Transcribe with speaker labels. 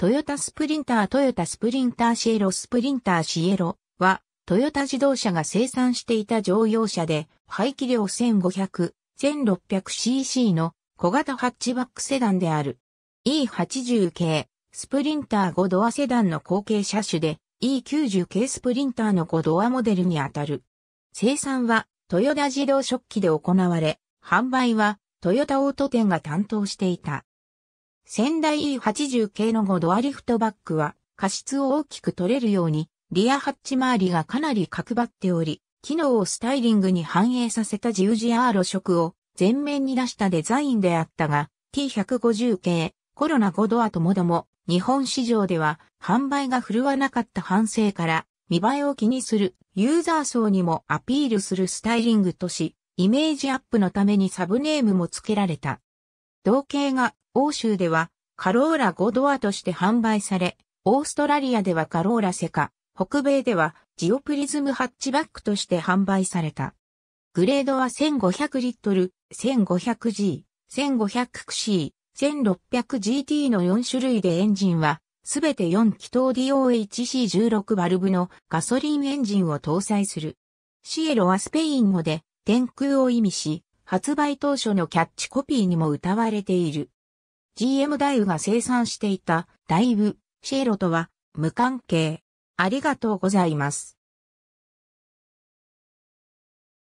Speaker 1: トヨタスプリンタートヨタスプリンターシエロスプリンターシエロは、トヨタ自動車が生産していた乗用車で、排気量 1500-1600cc の小型ハッチバックセダンである。E80 系、スプリンター5ドアセダンの後継車種で、E90 系スプリンターの5ドアモデルにあたる。生産は、トヨタ自動食器で行われ、販売は、トヨタオート店が担当していた。仙台 E80 系の5ドアリフトバックは、過失を大きく取れるように、リアハッチ周りがかなり角張っており、機能をスタイリングに反映させた十字アーロ色を前面に出したデザインであったが、T150 系、コロナ5ドアともども、日本市場では販売が振るわなかった反省から、見栄えを気にするユーザー層にもアピールするスタイリングとし、イメージアップのためにサブネームも付けられた。同型が欧州ではカローラ5ドアとして販売され、オーストラリアではカローラセカ、北米ではジオプリズムハッチバックとして販売された。グレードは1500リットル、1500G、1500C、1600GT の4種類でエンジンは、すべて4気筒 DOHC16 バルブのガソリンエンジンを搭載する。シエロはスペイン語で天空を意味し、発売当初のキャッチコピーにも歌われている。GM ダイウが生産していたダイウ、シェロとは無関係。ありがとうございます。